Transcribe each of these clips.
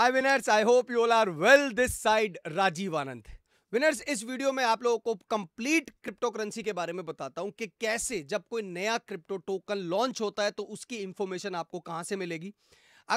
high winners I hope you all are well this side Rajiv Anand winners इस video में आप लोगों को कंप्लीट क्रिप्टो करेंसी के बारे में बताता हूं कि कैसे जब कोई नया क्रिप्टो टोकन लॉन्च होता है तो उसकी इंफॉर्मेशन आपको कहां से मिलेगी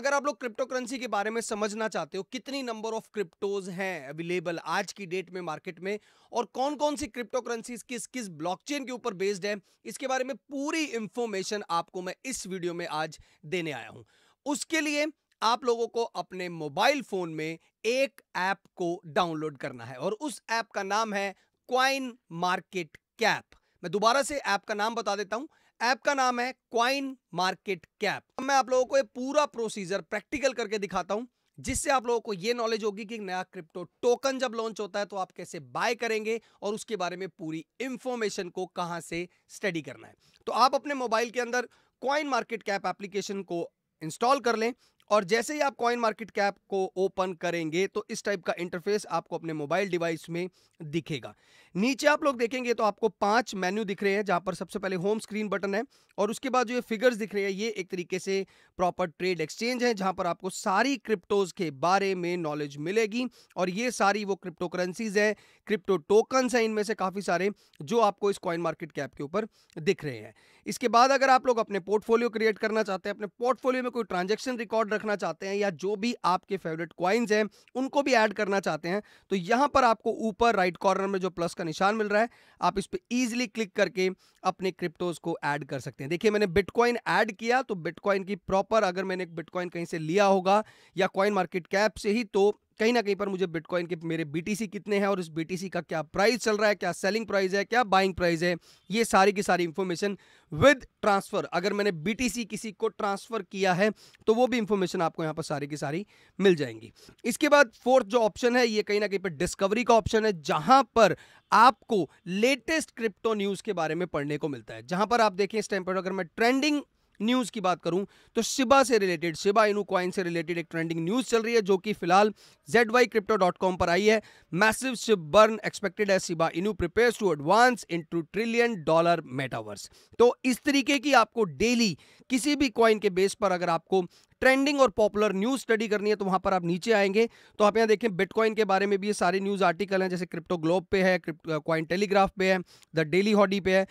अगर आप लोग क्रिप्टो करेंसी के बारे में समझना चाहते हो कितनी नंबर ऑफ क्रिप्टोज हैं अवेलेबल आज की डेट में मार्केट में और कौन कौन सी क्रिप्टो करेंसी किस किस ब्लॉकचेन के ऊपर बेस्ड है इसके बारे में पूरी इंफॉर्मेशन आपको मैं इस वीडियो में आज देने आया हूं उसके लिए आप लोगों को अपने मोबाइल फोन में एक ऐप को डाउनलोड करना है और उस ऐप का नाम है क्वाइन मार्केट कैप मैं दोबारा से ऐप का नाम बता देता हूं ऐप का नाम है क्वाइन मार्केट कैप मैं आप लोगों को ये पूरा प्रोसीजर प्रैक्टिकल करके दिखाता हूं जिससे आप लोगों को ये नॉलेज होगी कि नया क्रिप्टो टोकन जब लॉन्च होता है तो आप कैसे बाय करेंगे और उसके बारे में पूरी इंफॉर्मेशन को कहां से स्टडी करना है तो आप अपने मोबाइल के अंदर क्वाइन मार्केट कैप एप्लीकेशन को इंस्टॉल कर लें और जैसे ही आप कॉइन मार्केट कैप को ओपन करेंगे तो इस टाइप का इंटरफेस आपको अपने मोबाइल डिवाइस में दिखेगा नीचे आप लोग देखेंगे तो आपको पांच मेन्यू दिख रहे हैं जहां पर सबसे पहले होम स्क्रीन बटन है और उसके बाद जो ये फिगर्स दिख रहे हैं ये एक तरीके से प्रॉपर ट्रेड एक्सचेंज है जहां पर आपको सारी क्रिप्टोज के बारे में नॉलेज मिलेगी और ये सारी वो क्रिप्टो करेंसीज है क्रिप्टो टोकन्स हैं इनमें से काफ़ी सारे जो आपको इस कॉइन मार्केट कैप के ऊपर दिख रहे हैं इसके बाद अगर आप लोग अपने पोर्टफोलियो क्रिएट करना चाहते हैं अपने पोर्टफोलियो में कोई ट्रांजेक्शन रिकॉर्ड रखना चाहते हैं या जो भी आपके फेवरेट क्वाइंस हैं उनको भी ऐड करना चाहते हैं तो यहां पर आपको ऊपर राइट कॉर्नर में जो प्लस का निशान मिल रहा है आप इस पर ईजिली क्लिक करके अपने क्रिप्टोज को ऐड कर सकते हैं देखिए मैंने बिटकॉइन ऐड किया तो बिटकॉइन की प्रॉपर अगर मैंने बिटकॉइन कहीं से लिया होगा या कॉइन मार्केट कैप से ही तो कहीं ना कहीं पर मुझे बिटकॉइन के मेरे बीटीसी कितने हैं और उस बीटीसी का क्या प्राइस चल रहा है क्या सेलिंग प्राइस है क्या बाइंग प्राइस है ये सारी की सारी इंफॉर्मेशन विद ट्रांसफ़र अगर मैंने बीटीसी किसी को ट्रांसफ़र किया है तो वो भी इंफॉर्मेशन आपको यहां पर सारी की सारी मिल जाएंगी इसके बाद फोर्थ जो ऑप्शन है ये कहीं ना कहीं पर डिस्कवरी का ऑप्शन है जहां पर आपको लेटेस्ट क्रिप्टो न्यूज़ के बारे में पढ़ने को मिलता है जहां पर आप देखें इस टाइम पर अगर मैं ट्रेंडिंग न्यूज़ की बात करूं तो शिबा से रिलेटेड शिबा इनू क्वाइन से रिलेटेड एक ट्रेंडिंग न्यूज़ चल रही है जो कि फिलहाल Z Y crypto dot com पर आई है मैसिव शिप बर्न एक्सपेक्टेड है Shiba Inu prepare to advance into trillion dollar metaverse तो इस तरीके की आपको डेली किसी भी क्वाइन के बेस पर अगर आपको ट्रेंडिंग और पॉपुलर न्यूज स्टडी करनी है तो वहां पर आप नीचे आएंगे तो आप यहां देखें बिटकॉइन के बारे में भी ये सारे न्यूज आर्टिकल हैं जैसे क्रिप्टो ग्लोब पे है क्रिप्टो क्वाइन टेलीग्राफ पे है द डेली हॉडी पे है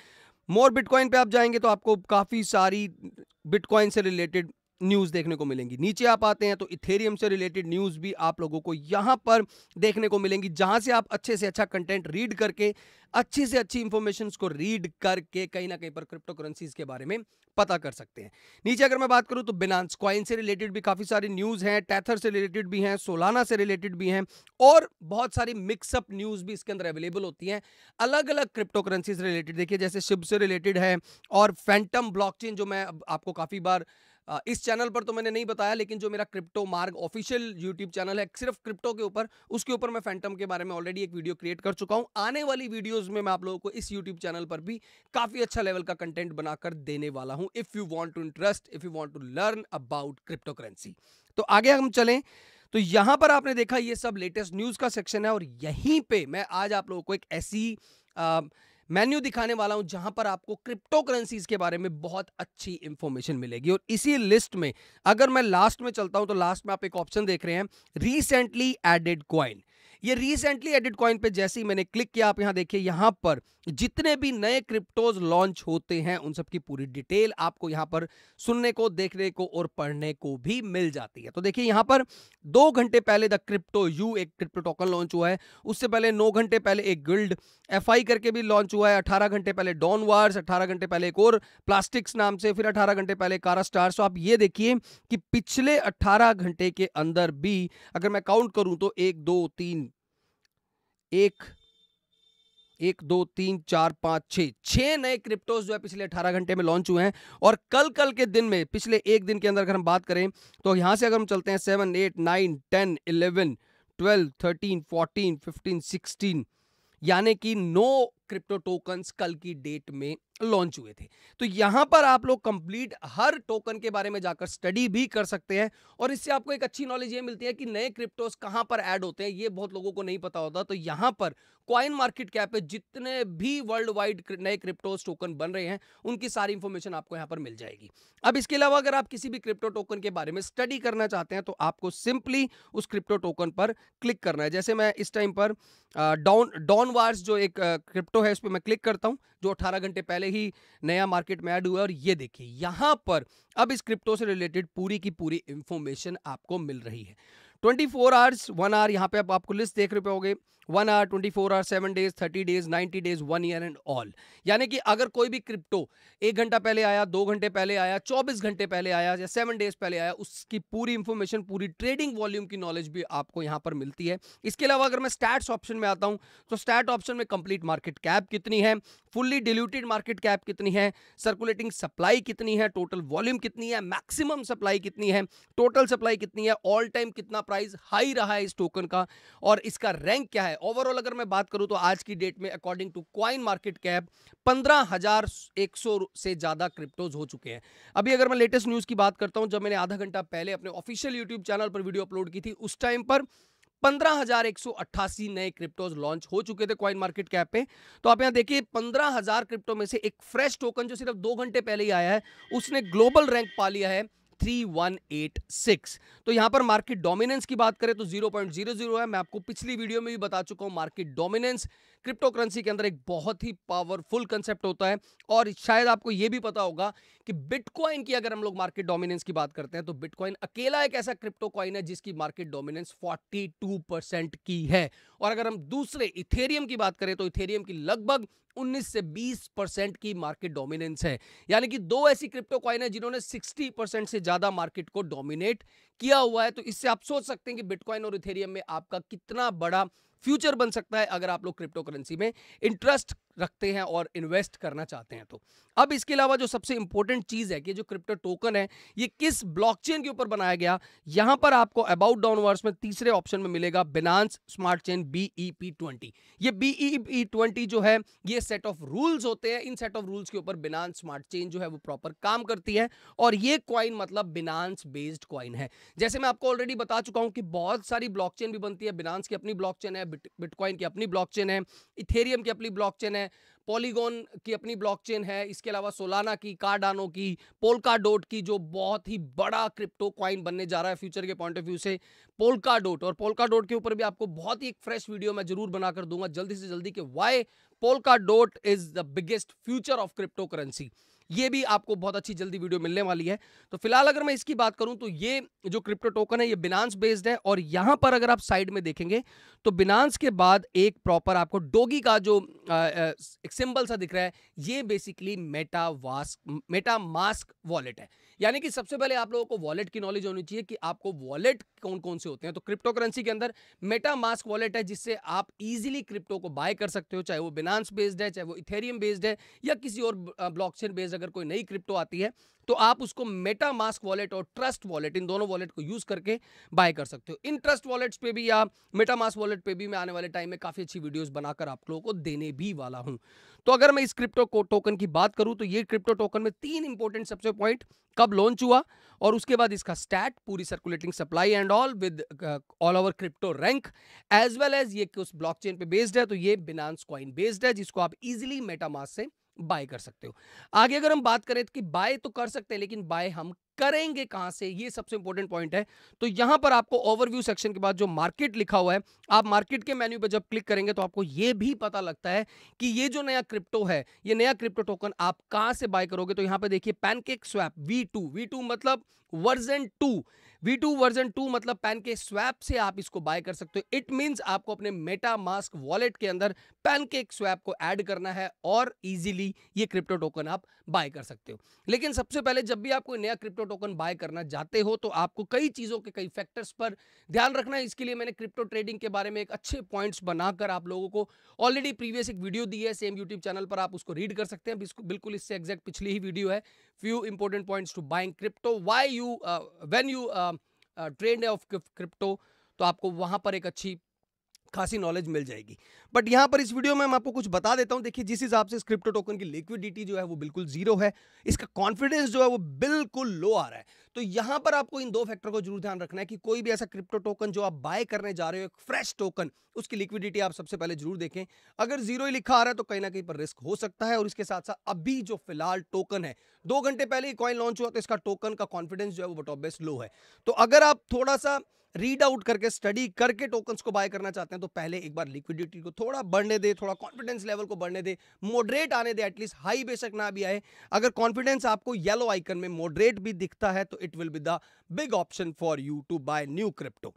मोर बिटकॉइन पे आप जाएंगे तो आपको काफ़ी सारी बिटकॉइन से रिलेटेड न्यूज़ देखने को मिलेंगी नीचे आप आते हैं तो इथेरियम से रिलेटेड न्यूज़ भी आप लोगों को यहाँ पर देखने को मिलेंगी जहां से आप अच्छे से अच्छा कंटेंट रीड करके अच्छी से अच्छी इंफॉर्मेशन को रीड करके कहीं ना कहीं पर क्रिप्टो करेंसीज के बारे में पता कर सकते हैं नीचे अगर मैं बात करूं तो बिनांस क्वाइन से रिलेटेड भी काफ़ी सारी न्यूज़ हैं टैथर से रिलेटेड भी हैं सोलाना से रिलेटेड भी हैं और बहुत सारी मिक्सअप न्यूज़ भी इसके अंदर अवेलेबल होती हैं अलग अलग क्रिप्टो करेंसी से रिलेटेड देखिए जैसे शिव से रिलेटेड है और फैंटम ब्लॉक जो मैं आपको काफ़ी बार इस चैनल पर तो मैंने नहीं बताया लेकिन जो मेरा क्रिप्टो मार्ग ऑफिशियल यूट्यूब चैनल है सिर्फ क्रिप्टो के ऊपर उसके ऊपर मैं फैंटम के बारे में ऑलरेडी एक वीडियो क्रिएट कर चुका हूं आने वाली वीडियोस में मैं आप लोगों को इस यूट्यूब चैनल पर भी काफ़ी अच्छा लेवल का कंटेंट बनाकर देने वाला हूँ if you want to interest if you want to learn about crypto currency तो आगे हम चले तो यहां पर आपने देखा ये सब लेटेस्ट न्यूज का सेक्शन है और यहीं पर मैं आज आप लोगों को एक ऐसी मेन्यू दिखाने वाला हूं जहां पर आपको क्रिप्टो करेंसीज के बारे में बहुत अच्छी इंफॉर्मेशन मिलेगी और इसी लिस्ट में अगर मैं लास्ट में चलता हूं तो लास्ट में आप एक ऑप्शन देख रहे हैं रिसेंटली एडेड क्वाइन ये रिसेंटली एडिट कॉइन पे जैसे ही मैंने क्लिक किया आप यहाँ देखिए यहां पर जितने भी नए क्रिप्टोज लॉन्च होते हैं उन सब की पूरी डिटेल आपको यहां पर सुनने को देखने को और पढ़ने को भी मिल जाती है तो देखिए यहां पर दो घंटे पहले द क्रिप्टो यू एक क्रिप्टो टोकन लॉन्च हुआ है उससे पहले नौ घंटे पहले एक गिल्ड एफ करके भी लॉन्च हुआ है अठारह घंटे पहले डॉन वार्स अठारह घंटे पहले एक और प्लास्टिक्स नाम से फिर अठारह घंटे पहले कारा स्टार्स आप ये देखिए कि पिछले अट्ठारह घंटे के अंदर भी अगर मैं काउंट करूं तो एक दो तीन एक एक दो तीन चार पांच छह छह नए क्रिप्टोज जो है पिछले अठारह घंटे में लॉन्च हुए हैं और कल कल के दिन में पिछले एक दिन के अंदर अगर हम बात करें तो यहां से अगर हम चलते हैं seven eight nine ten eleven twelve thirteen fourteen fifteen sixteen यानी कि नौ क्रिप्टो टोकन्स कल की डेट में लॉन्च हुए थे तो यहां पर आप लोग कंप्लीट हर टोकन के बारे में जाकर स्टडी भी कर सकते हैं और इससे आपको एक अच्छी नॉलेज ये मिलती है कि नए क्रिप्टोज कहां पर ऐड होते हैं ये बहुत लोगों को नहीं पता होता तो यहां पर क्वाइन मार्केट कैप पे जितने भी वर्ल्ड वाइड नए क्रिप्टोज टोकन बन रहे हैं उनकी सारी इंफॉर्मेशन आपको यहां पर मिल जाएगी अब इसके अलावा अगर आप किसी भी क्रिप्टो टोकन के बारे में स्टडी करना चाहते हैं तो आपको सिंपली उस क्रिप्टो टोकन पर क्लिक करना है जैसे मैं इस टाइम पर डॉन डॉन वार्स जो एक क्रिप्टो क्रिप्टो है इस पर मैं क्लिक करता हूँ जो 18 घंटे पहले ही नया मार्केट में ऐड हुआ है और ये देखिए यहाँ पर अब इस क्रिप्टो से रिलेटेड पूरी की पूरी इंफॉर्मेशन आपको मिल रही है twenty four hours one hour यहाँ पे आप आपको लिस्ट देख रहे होगे one hour twenty four hour seven days thirty days ninety days one year and all यानी कि अगर कोई भी क्रिप्टो एक घंटा पहले आया दो घंटे पहले आया चौबीस घंटे पहले आया या सेवन डेज पहले आया उसकी पूरी इंफॉर्मेशन पूरी ट्रेडिंग वॉल्यूम की नॉलेज भी आपको यहाँ पर मिलती है इसके अलावा अगर मैं स्टैट्स ऑप्शन में आता हूँ तो स्टैट ऑप्शन में कंप्लीट मार्केट कैप कितनी है फुल्ली डिल्यूटेड मार्केट कैप कितनी है सर्कुलेटिंग सप्लाई कितनी है टोटल वॉल्यूम कितनी है मैक्सिमम सप्लाई कितनी है टोटल सप्लाई कितनी है ऑल टाइम कितना प्राइस हाई रहा है इस टोकन का और इसका रैंक क्या है ओवरऑल अगर मैं बात करूं तो आज की डेट में according to coin market cap पंद्रह हजार एक सौ से ज़्यादा क्रिप्टोज हो चुके हैं अभी अगर मैं लेटेस्ट न्यूज़ की बात करता हूं जब मैंने आधा घंटा पहले अपने ऑफिशियल यूट्यूब चैनल पर वीडियो अपलोड की थी उस टाइम पर 15,188 नए क्रिप्टोज लॉन्च हो चुके थे क्वाइन मार्केट कैप पे तो आप यहां देखिए 15,000 क्रिप्टो में से एक फ्रेश टोकन जो सिर्फ दो घंटे पहले ही आया है उसने ग्लोबल रैंक पा लिया है 3186 तो यहां पर मार्केट डोमिनेंस की बात करें तो 0.00 है मैं आपको पिछली वीडियो में भी बता चुका हूं मार्केट डोमिनेंस क्रिप्टो करेंसी के अंदर एक बहुत ही पावरफुल कंसेप्ट होता है और शायद आपको यह भी पता होगा कि बिटकॉइन की अगर हम लोग मार्केट डोमिनेंस की बात करते हैं तो बिटकॉइन अकेला एक ऐसा क्रिप्टो कॉइन है जिसकी मार्केट डोमिनेंस 42% की है और अगर हम दूसरे इथेरियम की बात करें तो इथेरियम की लगभग 19 से 20 परसेंट की मार्केट डोमिनेंस है यानी कि दो ऐसी क्रिप्टो कॉइन है जिन्होंने 60 परसेंट से ज़्यादा मार्केट को डोमिनेट किया हुआ है तो इससे आप सोच सकते हैं कि बिटकॉइन और इथेरियम में आपका कितना बड़ा फ्यूचर बन सकता है अगर आप लोग क्रिप्टो करेंसी में इंटरेस्ट रखते हैं और इन्वेस्ट करना चाहते हैं तो अब इसके अलावा जो सबसे इंपॉर्टेंट चीज़ है कि जो क्रिप्टो टोकन है ये किस ब्लॉकचेन के ऊपर बनाया गया यहां पर आपको अबाउट डाउनवर्स में तीसरे ऑप्शन में मिलेगा Binance smart chain BEP P twenty ये बीईपी पी ट्वेंटी जो है ये सेट ऑफ रूल्स होते हैं इन सेट ऑफ रूल्स के ऊपर बिनांस स्मार्ट चेन जो है वो प्रॉपर काम करती है और ये क्वाइन मतलब बिनांस बेस्ड क्वाइन है जैसे मैं आपको ऑलरेडी बता चुका हूँ कि बहुत सारी ब्लॉक भी बनती है बिनांस की अपनी ब्लॉक है बिटकॉइन की अपनी ब्लॉक है इथेरियम की अपनी ब्लॉक है हैं पॉलीगॉन की अपनी ब्लॉकचेन है इसके अलावा सोलाना की कार्डानो की पोलका डोट की जो बहुत ही बड़ा क्रिप्टो क्वाइन बनने जा रहा है फ्यूचर के पॉइंट ऑफ व्यू से पोलका डोट और पोलका डोट के ऊपर भी आपको बहुत ही एक फ्रेश वीडियो मैं जरूर बनाकर दूंगा जल्दी से जल्दी कि why Polkadot is the biggest future of crypto currency ये भी आपको बहुत अच्छी जल्दी वीडियो मिलने वाली है तो फिलहाल अगर मैं इसकी बात करूं तो ये जो क्रिप्टो टोकन है ये बिनांस बेस्ड है और यहां पर अगर आप साइड में देखेंगे तो बिनांस के बाद एक प्रॉपर आपको डोगी का जो सिंबल सा दिख रहा है ये basically MetaMask MetaMask wallet है यानी कि सबसे पहले आप लोगों को वॉलेट की नॉलेज होनी चाहिए कि आपको वॉलेट कौन कौन से होते हैं तो क्रिप्टो करेंसी के अंदर मेटा मास्क वॉलेट है जिससे आप इजीली क्रिप्टो को बाय कर सकते हो चाहे वो बिनांस बेस्ड है चाहे वो इथेरियम बेस्ड है या किसी और ब्लॉक बेस्ड अगर कोई नई क्रिप्टो आती है तो आप उसको मेटा मास्क वॉलेट और ट्रस्ट वॉलेट इन दोनों वॉलेट को यूज करके बाय कर सकते हो इन ट्रस्ट वॉलेट्स पे भी या मेटा मास्क वॉलेट पे भी मैं आने वाले टाइम में काफ़ी अच्छी वीडियोस बनाकर आप लोगों को देने भी वाला हूं तो अगर मैं इस क्रिप्टो को टोकन की बात करूं तो ये क्रिप्टो टोकन में तीन इंपॉर्टेंट सबसे पॉइंट कब लॉन्च हुआ और उसके बाद इसका स्टैट पूरी circulating supply and all with all over crypto rank as well as ये उस ब्लॉकचेन पे बेस्ड है तो ये बिनांस कॉइन बेस्ड है जिसको आप इजिली मेटामास से बाय कर सकते हो आगे अगर हम बात करें कि बाय तो कर सकते हैं लेकिन बाय हम करेंगे कहां से ये सबसे इंपॉर्टेंट पॉइंट है तो यहां पर आपको ओवरव्यू सेक्शन के बाद जो मार्केट लिखा हुआ है आप मार्केट के मेन्यू पर जब क्लिक करेंगे तो आपको ये भी पता लगता है कि ये जो नया क्रिप्टो है ये नया क्रिप्टो टोकन आप कहां से बाय करोगे तो यहां पर देखिए PancakeSwap V two V two मतलब version two V two version two मतलब पैन के स्वैप से आप इसको बाय कर सकते हो इट मीन्स आपको अपने मेटा मास्क वॉलेट के अंदर पैन के स्वैप को ऐड करना है और ईजिली ये क्रिप्टो टोकन आप बाय कर सकते हो लेकिन सबसे पहले जब भी आपको नया क्रिप्टो टोकन बाय करना चाहते हो तो आपको कई चीज़ों के कई फैक्टर्स पर ध्यान रखना है इसके लिए मैंने क्रिप्टो ट्रेडिंग के बारे में एक अच्छे पॉइंट्स बनाकर आप लोगों को ऑलरेडी प्रीवियस एक वीडियो दी है सेम यूट्यूब चैनल पर आप उसको रीड कर सकते हैं बिल्कुल इससे एग्जैक्ट पिछली ही वीडियो है few important points to buying crypto why you uh, when you uh, uh, trade of crypto तो आपको वहाँ पर एक अच्छी खासी नॉलेज मिल जाएगी बट यहाँ पर इस वीडियो में मैं आपको कुछ बता देता हूँ देखिए जिस हिसाब से क्रिप्टो टोकन की लिक्विडिटी जो है वो बिल्कुल जीरो है इसका कॉन्फिडेंस जो है वो बिल्कुल लो आ रहा है तो यहाँ पर आपको इन दो फैक्टर को जरूर ध्यान रखना है कि कोई भी ऐसा क्रिप्टो टोकन जो आप बाय करने जा रहे हो एक फ्रेश टोकन उसकी लिक्विडिटी आप सबसे पहले जरूर देखें अगर जीरो ही लिखा आ रहा है तो कहीं ना कहीं पर रिस्क हो सकता है और इसके साथ साथ अभी जो फिलहाल टोकन है दो घंटे पहले ही कॉइन लॉन्च हुआ तो इसका टोकन का कॉन्फिडेंस जो है वो बटोबेस लो है तो अगर आप थोड़ा सा रीड आउट करके स्टडी करके टोकन्स को बाय करना चाहते हैं तो पहले एक बार लिक्विडिटी को थोड़ा बढ़ने दे थोड़ा कॉन्फिडेंस लेवल को बढ़ने दे मॉडरेट आने दे एटलीस्ट हाई बेशक ना भी आए अगर कॉन्फिडेंस आपको येलो आइकन में मॉडरेट भी दिखता है तो it will be the big option for you to buy new crypto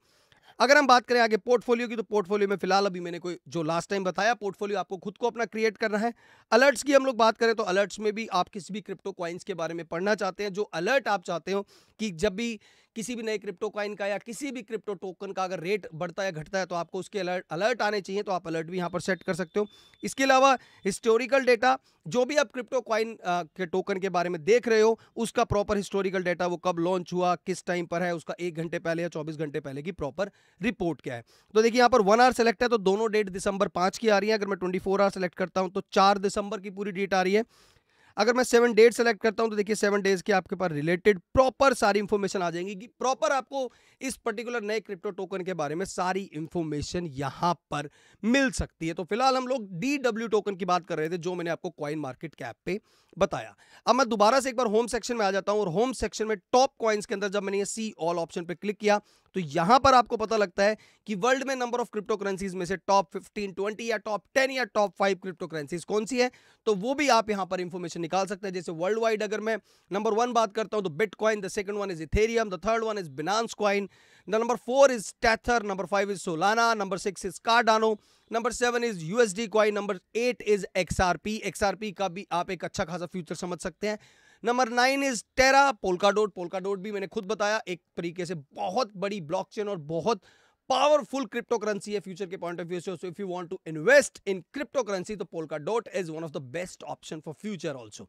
अगर हम बात करें आगे पोर्टफोलियो की तो पोर्टफोलियो में फिलहाल अभी मैंने कोई जो लास्ट टाइम बताया पोर्टफोलियो आपको खुद को अपना क्रिएट करना है अलर्ट्स की हम लोग बात करें तो अलर्ट्स में भी आप किसी भी क्रिप्टो क्वाइंस के बारे में पढ़ना चाहते हैं जो अलर्ट आप चाहते हो कि जब भी किसी भी नए क्रिप्टो कॉइन का या किसी भी क्रिप्टो टोकन का अगर रेट बढ़ता या घटता है तो आपको उसके अलर्ट अलर्ट आने चाहिए तो आप अलर्ट भी यहाँ पर सेट कर सकते हो इसके अलावा हिस्टोरिकल डेटा जो भी आप क्रिप्टो कॉइन के टोकन के बारे में देख रहे हो उसका प्रॉपर हिस्टोरिकल डेटा वो कब लॉन्च हुआ किस टाइम पर है उसका एक घंटे पहले या चौबीस घंटे पहले की प्रॉपर रिपोर्ट क्या है तो देखिए यहाँ पर वन आवर सेलेक्ट है तो दोनों डेट दिसंबर पाँच की आ रही है अगर मैं ट्वेंटी आवर सेलेक्ट करता हूँ तो चार दिसंबर की पूरी डेट आ रही है अगर मैं सेवन डेज सेलेक्ट करता हूँ तो देखिए सेवन डेज के आपके पास रिलेटेड प्रॉपर सारी इन्फॉर्मेशन आ जाएंगी कि प्रॉपर आपको इस पर्टिकुलर नए क्रिप्टो टोकन के बारे में सारी इंफॉर्मेशन यहां पर मिल सकती है तो फिलहाल हम लोग डी टोकन की बात कर रहे थे जो मैंने आपको क्वाइन मार्केट कैप पे बताया अब मैं दोबारा से एक बार होम सेक्शन में आ जाता हूँ और होम सेक्शन में टॉप क्वाइंस के अंदर जब मैंने ये सी ऑल ऑप्शन पर क्लिक किया तो यहां पर आपको पता लगता है कि वर्ल्ड में नंबर ऑफ क्रिप्टो करेंसीज में से टॉप फिफ्टीन ट्वेंटी या टॉप टेन या टॉप फाइव क्रिप्टो करेंसीज कौन सी है तो वो भी आप यहां पर इंफॉर्मेशन निकाल सकते हैं जैसे वर्ल्ड वाइड अगर मैं नंबर वन बात करता हूं तो Bitcoin the second one is Ethereum the third one is Binance coin the number four is Tether number five is Solana number six is Cardano number seven is USD coin number eight is XRP XRP का भी आप एक अच्छा खासा future समझ सकते हैं number nine is Terra Polkadot Polkadot भी मैंने खुद बताया एक तरीके से बहुत बड़ी ब्लॉकचेन और बहुत पावरफुल क्रिप्टो करेंसी है फ्यूचर के पॉइंट ऑफ व्यू से so if you want to invest in crypto currency तो Polkadot is one of the best option for future also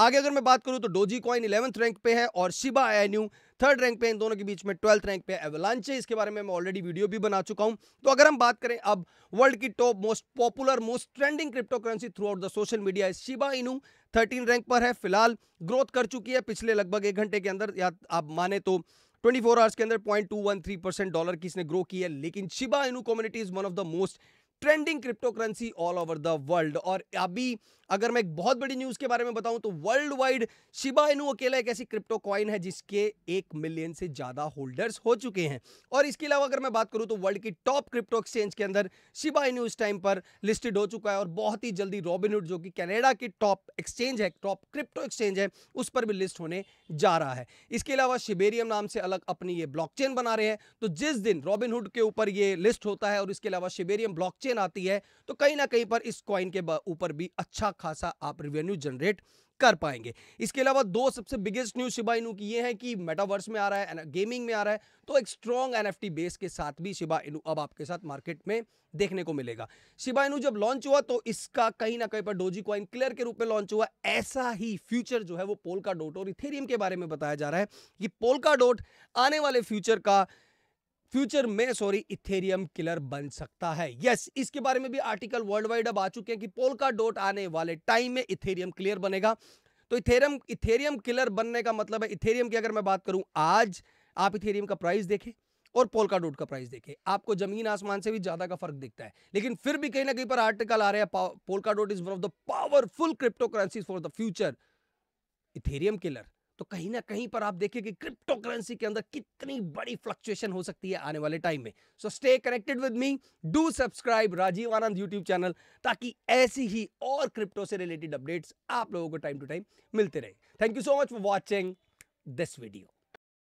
आगे अगर मैं बात करूं तो डोजी कॉइन इलेवंथ रैंक पे है और शिबा यू थर्ड रैंक पे इन दोनों के बीच में ट्वेल्थ रैंक पे एवलांचे इसके बारे में मैं ऑलरेडी वीडियो भी बना चुका हूं तो अगर हम बात करें अब वर्ल्ड की top most popular most trending crypto currency throughout the social media है शिबा इनू थर्टीन रैंक पर है फिलहाल ग्रोथ कर चुकी है पिछले लगभग एक घंटे के अंदर या आप माने तो 24 आवर्स के अंदर थ्री परसेंट डॉलर की इसने ग्रो की है लेकिन Shiba Inu community is one of the most trending crypto currency all over the world और अभी अगर मैं एक बहुत बड़ी न्यूज के बारे में बताऊं तो वर्ल्ड वाइड शिबा इनू अकेला एक ऐसी क्रिप्टो कॉइन है जिसके एक मिलियन से ज्यादा होल्डर्स हो चुके हैं और इसके अलावा अगर मैं बात करूं तो वर्ल्ड की टॉप क्रिप्टो एक्सचेंज के अंदर शिबा इनू इस टाइम पर लिस्टेड हो चुका है और बहुत ही जल्दी रॉबिनुड जो कि कैनेडा की टॉप एक्सचेंज है टॉप क्रिप्टो एक्सचेंज है उस पर भी लिस्ट होने जा रहा है इसके अलावा शिबेरियम नाम से अलग अपनी ये ब्लॉकचेन बना रहे हैं तो जिस दिन रॉबिनहुड के ऊपर ये लिस्ट होता है और इसके अलावा शिबेरियम ब्लॉकचेन आती है तो कहीं ना कहीं पर इस कॉइन के ऊपर भी अच्छा खासा आप रिवेन्यू जनरेट कर पाएंगे इसके अलावा दो सबसे बिगेस्ट न्यूज शिबा इनू की ये है कि मेटावर्स में आ रहा है गेमिंग में आ रहा है तो एक स्ट्रॉन्ग एनएफटी बेस के साथ भी शिबा इनू अब आपके साथ मार्केट में देखने को मिलेगा शिबा इनू जब लॉन्च हुआ तो इसका कहीं ना कहीं पर डोजी क्वाइन क्लियर के रूप में लॉन्च हुआ ऐसा ही फ्यूचर जो है वो पोलका डोट और इथेरियम के बारे में बताया जा रहा है कि पोलका डोट आने वाले फ्यूचर का फ्यूचर में सॉरी इथेरियम किलर बन सकता है यस इसके बारे में भी आर्टिकल वर्ल्ड वाइड अब आ चुके हैं कि पोलका डॉट आने वाले टाइम में इथेरियम क्लियर बनेगा तो इथेरियम इथेरियम किलर बनने का मतलब है इथेरियम की अगर मैं बात करूं आज आप इथेरियम का प्राइस देखें और पोलका डोट का प्राइस देखें आपको जमीन आसमान से भी ज्यादा का फर्क दिखता है लेकिन फिर भी कहीं ना कहीं पर आर्टिकल आ रहे हैं Polkadot is one of the powerful crypto currency for the future Ethereum killer तो कहीं ना कहीं पर आप देखिए कि क्रिप्टो करेंसी के अंदर कितनी बड़ी फ्लक्चुएशन हो सकती है आने वाले टाइम में so stay connected with me do subscribe Rajiv Anand YouTube channel ताकि ऐसी ही और क्रिप्टो से रिलेटेड अपडेट्स आप लोगों को टाइम टू टाइम मिलते रहे thank you so much for watching this video